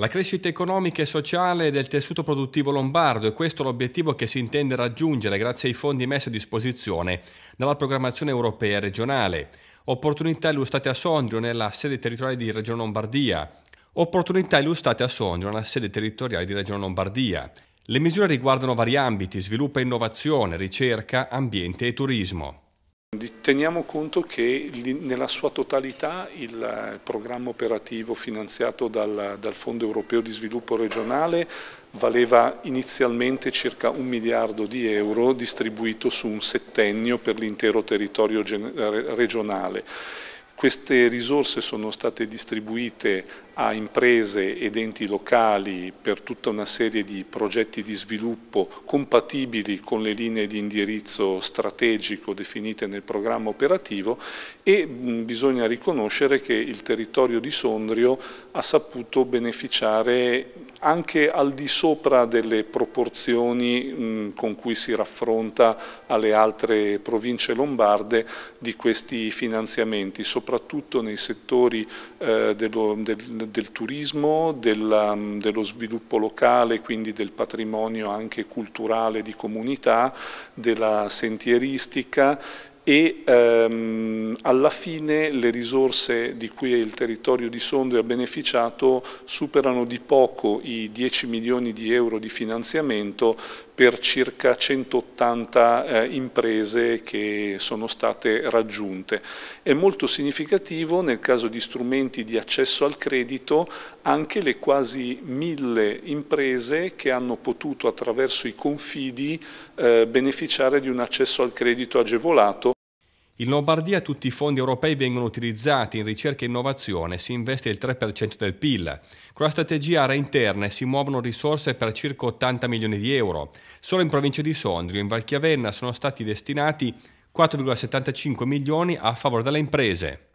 La crescita economica e sociale del tessuto produttivo lombardo è questo l'obiettivo che si intende raggiungere grazie ai fondi messi a disposizione dalla programmazione europea e regionale, opportunità illustrate a Sondrio nella sede territoriale di Regione Lombardia, opportunità illustrate a Sondrio nella sede territoriale di Regione Lombardia. Le misure riguardano vari ambiti, sviluppo e innovazione, ricerca, ambiente e turismo. Teniamo conto che nella sua totalità il eh, programma operativo finanziato dal, dal, Fondo Europeo di Sviluppo Regionale valeva inizialmente circa un miliardo di euro distribuito su un settennio per l'intero territorio regionale. Queste risorse sono state distribuite a imprese ed enti locali per tutta una serie di progetti di sviluppo compatibili con le linee di indirizzo strategico definite nel programma operativo e bisogna riconoscere che il territorio di Sondrio ha saputo beneficiare anche al di sopra delle proporzioni con cui si raffronta alle altre province lombarde di questi finanziamenti, soprattutto nei settori eh, dello, del, del turismo, della, dello sviluppo locale, quindi del patrimonio anche culturale di comunità, della sentieristica e ehm, alla fine le risorse di cui il territorio di Sondrio ha beneficiato superano di poco i 10 milioni di euro di finanziamento per circa 180 eh, imprese che sono state raggiunte. È molto significativo nel caso di strumenti di accesso al credito anche le quasi mille imprese che hanno potuto attraverso i confidi eh, beneficiare di un accesso al credito agevolato in Lombardia tutti i fondi europei vengono utilizzati in ricerca e innovazione, si investe il 3% del PIL. Con la strategia area interne si muovono risorse per circa 80 milioni di euro. Solo in provincia di Sondrio, in Valchiavenna, sono stati destinati 4,75 milioni a favore delle imprese.